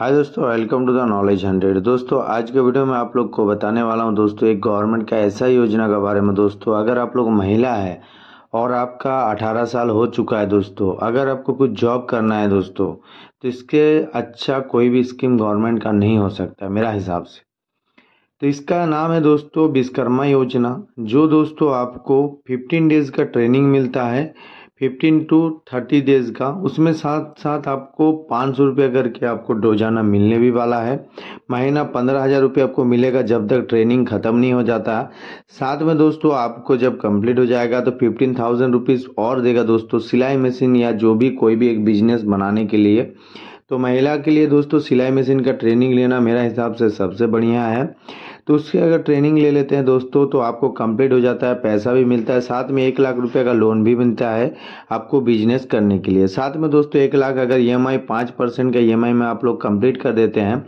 हाय दोस्तों welcome to the knowledge hundred दोस्तों आज के वीडियो में आप लोग को बताने वाला हूं दोस्तों एक गवर्नमेंट का ऐसा योजना के बारे में दोस्तों अगर आप लोग महिला है और आपका 18 साल हो चुका है दोस्तों अगर आपको कुछ जॉब करना है दोस्तों तो इसके अच्छा कोई भी स्कीम गवर्नमेंट का नहीं हो सकता मेरा हिसाब से तो इसका नाम है दोस्तों विश्वकर्मा योजना जो दोस्तों आपको फिफ्टीन डेज़ का ट्रेनिंग मिलता है फिफ्टीन टू थर्टी डेज का उसमें साथ साथ आपको पाँच सौ रुपया करके आपको रोजाना मिलने भी वाला है महीना पंद्रह हज़ार रुपये आपको मिलेगा जब तक ट्रेनिंग ख़त्म नहीं हो जाता साथ में दोस्तों आपको जब कंप्लीट हो जाएगा तो फिफ्टीन थाउजेंड रुपीज़ और देगा दोस्तों सिलाई मशीन या जो भी कोई भी एक बिजनेस बनाने के लिए तो महिला के लिए दोस्तों सिलाई मशीन का ट्रेनिंग लेना मेरा हिसाब से सबसे बढ़िया है तो उसकी अगर ट्रेनिंग ले लेते हैं दोस्तों तो आपको कंप्लीट हो जाता है पैसा भी मिलता है साथ में एक लाख रुपए का लोन भी मिलता है आपको बिजनेस करने के लिए साथ में दोस्तों एक लाख अगर ई एम आई पाँच परसेंट का ई एम आई में आप लोग कंप्लीट कर देते हैं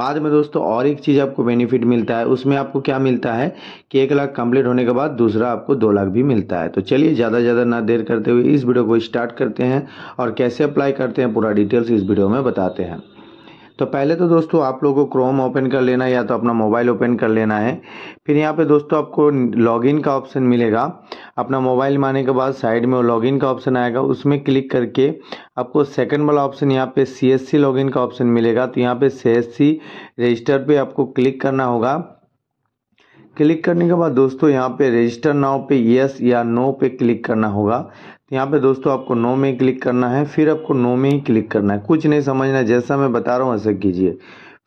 बाद में दोस्तों और एक चीज़ आपको बेनिफिट मिलता है उसमें आपको क्या मिलता है कि एक लाख कंप्लीट होने के बाद दूसरा आपको दो लाख भी मिलता है तो चलिए ज़्यादा से ज़्यादा ना देर करते हुए इस वीडियो को स्टार्ट करते हैं और कैसे अप्लाई करते हैं पूरा डिटेल्स इस वीडियो में बताते हैं तो पहले तो दोस्तों आप लोगों को क्रोम ओपन कर लेना है या तो अपना मोबाइल ओपन कर लेना है फिर यहाँ पे दोस्तों आपको लॉगिन का ऑप्शन मिलेगा अपना मोबाइल में आने के बाद साइड में लॉगिन का ऑप्शन आएगा उसमें क्लिक करके आपको सेकंड वाला ऑप्शन यहाँ पे सी एस सी लॉगिन का ऑप्शन मिलेगा तो यहाँ पे सी एस सी रजिस्टर पे आपको क्लिक करना होगा क्लिक करने के बाद दोस्तों यहाँ पे रजिस्टर नाव पे यस या नो पे क्लिक करना होगा तो यहाँ पे दोस्तों आपको नो में क्लिक करना है फिर आपको नो में ही क्लिक करना है कुछ नहीं समझना है जैसा मैं बता रहा हूँ ऐसा कीजिए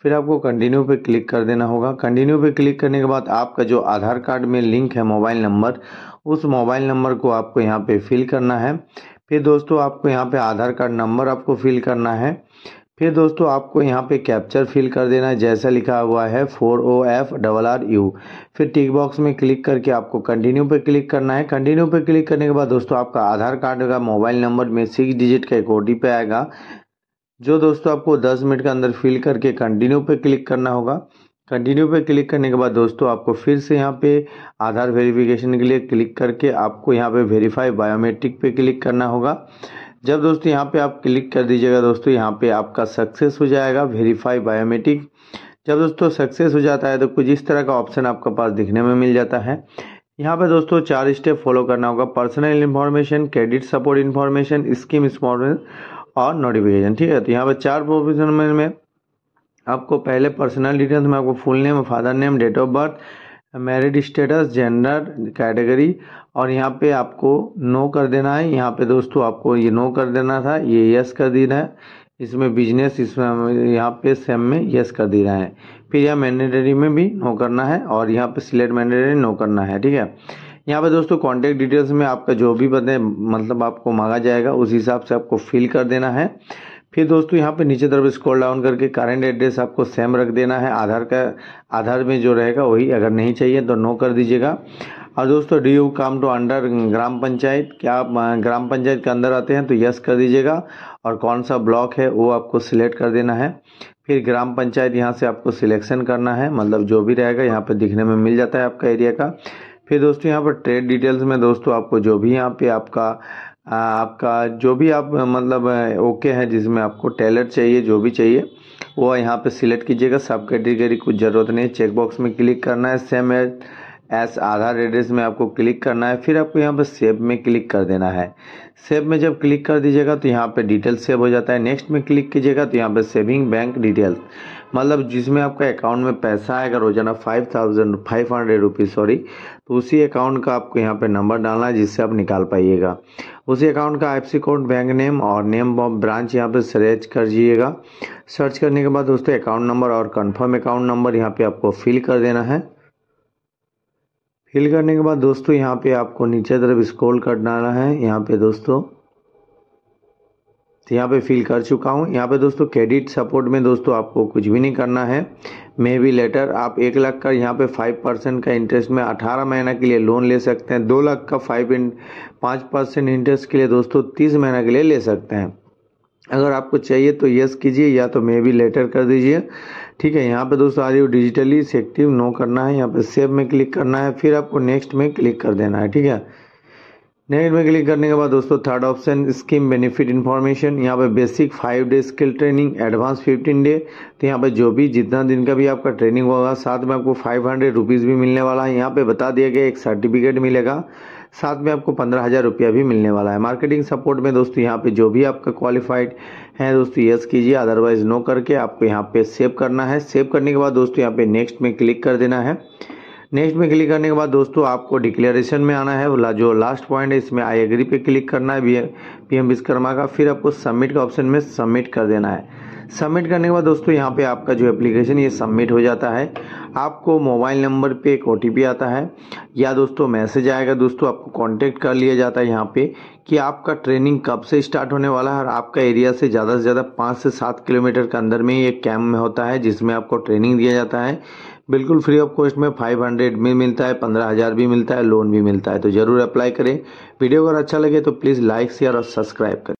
फिर आपको कंटिन्यू पे क्लिक कर देना होगा कंटिन्यू पे क्लिक करने के बाद आपका जो आधार कार्ड में लिंक है मोबाइल नंबर उस मोबाइल नंबर को आपको यहाँ पे फिल करना है फिर दोस्तों आपको यहाँ पे आधार कार्ड नंबर आपको फिल करना है फिर दोस्तों आपको यहाँ पे कैप्चर फिल कर देना है जैसा लिखा हुआ है four O F double R U फिर टिक बॉक्स में क्लिक करके आपको कंटिन्यू पे क्लिक करना है कंटिन्यू पे क्लिक करने के बाद दोस्तों आपका आधार कार्ड का मोबाइल नंबर में सिक्स डिजिट का एक ओ आएगा जो दोस्तों आपको दस मिनट के अंदर फिल करके कंटिन्यू पे क्लिक करना होगा कंटिन्यू पे क्लिक करने के बाद दोस्तों आपको फिर से यहाँ पे आधार वेरिफिकेशन के लिए क्लिक करके आपको यहाँ पे वेरीफाई बायोमेट्रिक पे क्लिक करना होगा जब दोस्तों यहाँ पे आप क्लिक कर दीजिएगा दोस्तों यहाँ पे आपका सक्सेस हो जाएगा वेरीफाई बायोमेट्रिक जब दोस्तों सक्सेस हो जाता है तो कुछ इस तरह का ऑप्शन आपके पास दिखने में मिल जाता है यहाँ पे दोस्तों चार स्टेप फॉलो करना होगा personal information credit support information scheme information और नोटिफिकेशन ठीक है तो यहाँ पे चार प्रोफेशन में आपको पहले पर्सनल डिटेल्स में आपको full name father name date of birth married status gender category और यहाँ पे आपको नो कर देना है यहाँ पे दोस्तों आपको ये नो कर देना था ये यस कर देना है इसमें बिजनेस इसमें यहाँ पे सेम में यस कर देना है फिर यहाँ मैंडेटरी में भी नो करना है और यहाँ पे सिलेक्ट मैंडेटरी नो करना है ठीक है यहाँ पे दोस्तों कॉन्टेक्ट डिटेल्स में आपका जो भी बताए मतलब आपको मांगा जाएगा उस हिसाब से आपको फिल कर देना है फिर दोस्तों यहाँ पे नीचे तरफ स्क्रॉल डाउन करके करंट एड्रेस आपको सेम रख देना है आधार का आधार में जो रहेगा वही अगर नहीं चाहिए तो नो कर दीजिएगा और दोस्तों do you come to under gram panchayat क्या आप ग्राम पंचायत के अंदर आते हैं तो यस कर दीजिएगा और कौन सा ब्लॉक है वो आपको सिलेक्ट कर देना है फिर ग्राम पंचायत यहाँ से आपको सिलेक्शन करना है मतलब जो भी रहेगा यहाँ पर दिखने में मिल जाता है आपका एरिया का फिर दोस्तों यहाँ पर ट्रेड डिटेल्स में दोस्तों आपको जो भी यहाँ पे आपका आपका जो भी आप मतलब ओके है जिसमें आपको टेलर चाहिए जो भी चाहिए वो यहाँ पे सिलेक्ट कीजिएगा सब कैटेगरी कुछ ज़रूरत नहीं है चेकबॉक्स में क्लिक करना है same as as Aadhaar address में आपको क्लिक करना है फिर आपको यहाँ पर सेव में क्लिक कर देना है सेव में जब क्लिक कर दीजिएगा तो यहाँ पे डिटेल सेव हो जाता है नेक्स्ट में क्लिक कीजिएगा तो यहाँ पे सेविंग बैंक डिटेल्स मतलब जिसमें आपका अकाउंट में पैसा आएगा रोजाना five thousand five hundred rupees sorry तो उसी अकाउंट का आपको यहाँ पे नंबर डालना है जिससे आप निकाल पाइएगा उसी अकाउंट का आई कोड बैंक नेम और नेम ऑफ ब्रांच यहाँ पे सर्च दीजिएगा सर्च करने के बाद दोस्तों अकाउंट नंबर और कन्फर्म अकाउंट नंबर यहाँ पर आपको फिल कर देना है फिल करने के बाद दोस्तों यहाँ पे आपको नीचे तरफ स्क्रॉल करना है यहाँ पे दोस्तों तो यहाँ पे फिल कर चुका हूँ यहाँ पे दोस्तों क्रेडिट सपोर्ट में दोस्तों आपको कुछ भी नहीं करना है मे बी लेटर आप एक लाख का यहाँ पे फाइव परसेंट का इंटरेस्ट में अठारह महीना के लिए लोन ले सकते हैं दो लाख का फाइव पाँच परसेंट इंटरेस्ट के लिए दोस्तों तीस महीना के लिए ले सकते हैं अगर आपको चाहिए तो यस कीजिए या तो मे बी लेटर कर दीजिए ठीक है यहाँ पे दोस्तों आ रही हो डिजिटली सेक्टिव नो करना है यहाँ पे सेव में क्लिक करना है फिर आपको नेक्स्ट में क्लिक कर देना है ठीक है नेक्स्ट में क्लिक करने के बाद दोस्तों third option scheme benefit information यहाँ पे basic five day skill training advance fifteen day तो यहाँ पे जो भी जितना दिन का भी आपका ट्रेनिंग होगा साथ में आपको फाइव हंड्रेड रुपीज़ भी मिलने वाला है यहाँ पे बता दिया गया एक सर्टिफिकेट मिलेगा साथ में आपको पंद्रह हज़ार रुपया भी मिलने वाला है मार्केटिंग सपोर्ट में दोस्तों यहाँ पे जो भी आपका क्वालिफाइड है दोस्तों यस कीजिए अदरवाइज नो करके आपको यहाँ पे सेव करना है सेव करने के बाद दोस्तों यहाँ पे नेक्स्ट में क्लिक कर देना है नेक्स्ट में क्लिक करने के बाद दोस्तों आपको डिक्लेरेशन में आना है जो लास्ट पॉइंट है इसमें आई एग्री पे क्लिक करना है पीएम विश्वकर्मा का फिर आपको सबमिट का ऑप्शन में सबमिट कर देना है सबमिट करने के बाद दोस्तों यहाँ पे आपका जो एप्लीकेशन ये सबमिट हो जाता है आपको मोबाइल नंबर पे एक ओ आता है या दोस्तों मैसेज आएगा दोस्तों आपको कांटेक्ट कर लिया जाता है यहाँ पे कि आपका ट्रेनिंग कब से स्टार्ट होने वाला है और आपका एरिया से ज़्यादा से ज़्यादा पाँच से सात किलोमीटर के अंदर में ये कैम्प में होता है जिसमें आपको ट्रेनिंग दिया जाता है बिल्कुल फ्री ऑफ कॉस्ट में फाइव हंड्रेड भी मिलता है पंद्रह हज़ार भी मिलता है लोन भी मिलता है तो ज़रूर अप्लाई करें वीडियो अगर अच्छा लगे तो प्लीज़ लाइक शेयर और सब्सक्राइब करें